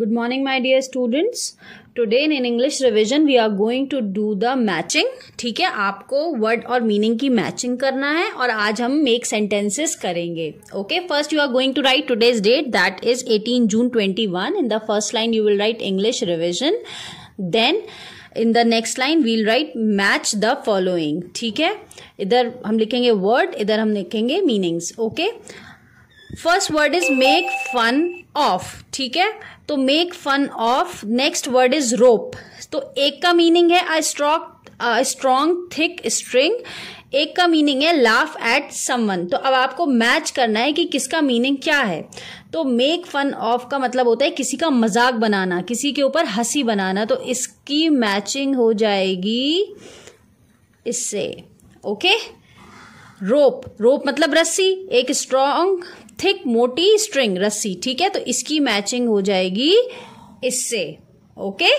good morning my dear students today in english revision we are going to do the matching ठीक है आपको word और meaning की matching करना है और आज हम make sentences करेंगे okay first you are going to write today's date that is 18 June 21 in the first line you will write english revision then in the next line we'll write match the following ठीक है इधर हम लिखेंगे word इधर हम लिखेंगे meanings okay first word is make fun of ठीक है तो make fun of next word is rope तो एक का मीनिंग है I strong strong thick string एक का मीनिंग है लाफ एट समवन तो अब आपको मैच करना है कि किसका मीनिंग क्या है तो मेक फन ऑफ का मतलब होता है किसी का मजाक बनाना किसी के ऊपर हंसी बनाना तो इसकी मैचिंग हो जाएगी इससे ओके रोप रोप मतलब रस्सी एक स्ट्रॉन्ग थिक मोटी स्ट्रिंग रस्सी ठीक है तो इसकी मैचिंग हो जाएगी इससे ओके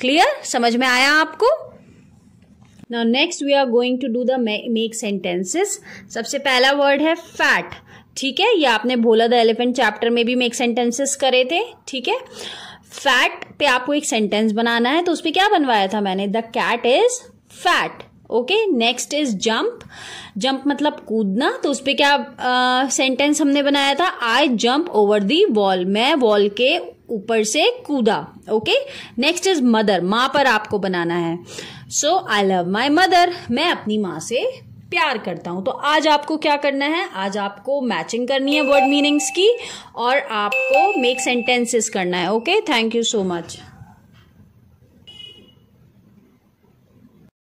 क्लियर समझ में आया आपको ना next we are going to do the make sentences सबसे पहला वर्ड है फैट ठीक है ये आपने बोला द एलिफेंट चैप्टर में भी मेक सेंटेंसेस करे थे ठीक है फैट पे आपको एक सेंटेंस बनाना है तो उसमें क्या बनवाया था मैंने the cat is fat okay next is jump jump मतलब कूदना तो उस पर क्या सेंटेंस uh, हमने बनाया था I jump over the wall मैं वॉल के ऊपर से कूदा ओके नेक्स्ट इज मदर माँ पर आपको बनाना है सो आई लव माई मदर मैं अपनी माँ से प्यार करता हूं तो आज आपको क्या करना है आज आपको मैचिंग करनी है वर्ड मीनिंग्स की और आपको मेक सेंटेंसेस करना है okay thank you so much